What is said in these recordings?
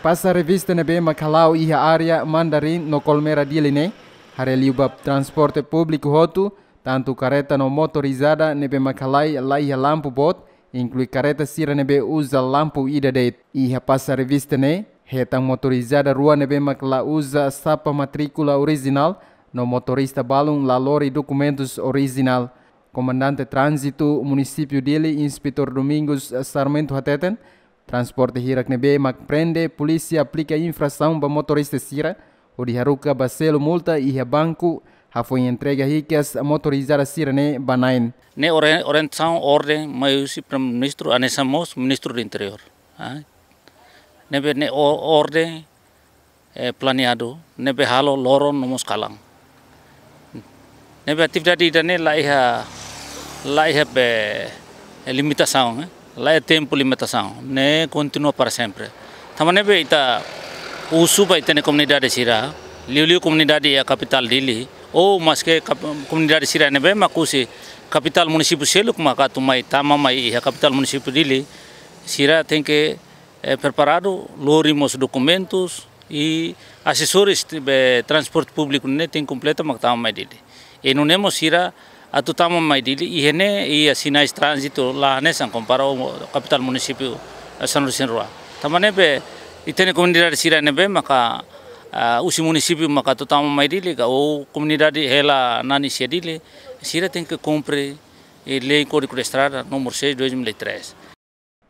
Pasar revista nebe makalau iha area Mandarin no colmera diline, hareliuba transporte publik hotu, tanto careta no motorizada nebe macalai la lampu bot, inklui careta sira nebe usa lampu ida deit. Iha pasar revista ne, retang motorizada rua nebe macala sapa matrícula original, no motorista balung lalori dokumentus original. Komandante Transitu município dele, Inspektur Domingos Sarmento Hateten, Transporte hirak nebe mak prende, polisi aplica infração para motorista sira, o de baselo multa e banku banco, entrega hikas a sira ne banain. Ne orientação ordem maiusi para ministro anessamos ministro do interior. Nebe ne e, planiado planeado, nebe halo loron nomos kalang. Nebe atividade dane laiha laiha be e, limitação, né? lá é tempo limitação, né? Continua para sempre. Também é beita o suba tem a comunidade sira, liu comunidade é a capital dele, ou mas que comunidade sira é bem macusi capital município selo como a tumai tamamai a capital município dele, sira tem que é, eh, preparado lourimos documentos e assessores de transporte público né tem completa mas tamamai dele. E não temos sira a terutama Maidili, ihene ia sinais trânsito lá nessa comparado ao capital município eh, São Luís Rua. Também be itene comunidade sira be maka uh, usi município maka terutama Maidili ka o comunidade ela nani dili. sira tem que cumprir a eh, lei Código de Estrada número 6 de 2003.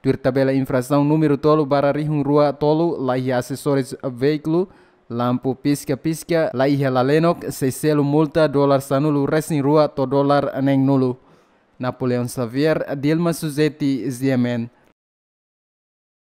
Tuir tabela infração número tolo barra rihun rua tolo, lá assessores veículo, lampu pisca-pisca laiha lalenok se selo multa dolar sanulu resni rua to dolar neng nulu. Napoleon Xavier Dilma Suzeti Ziemen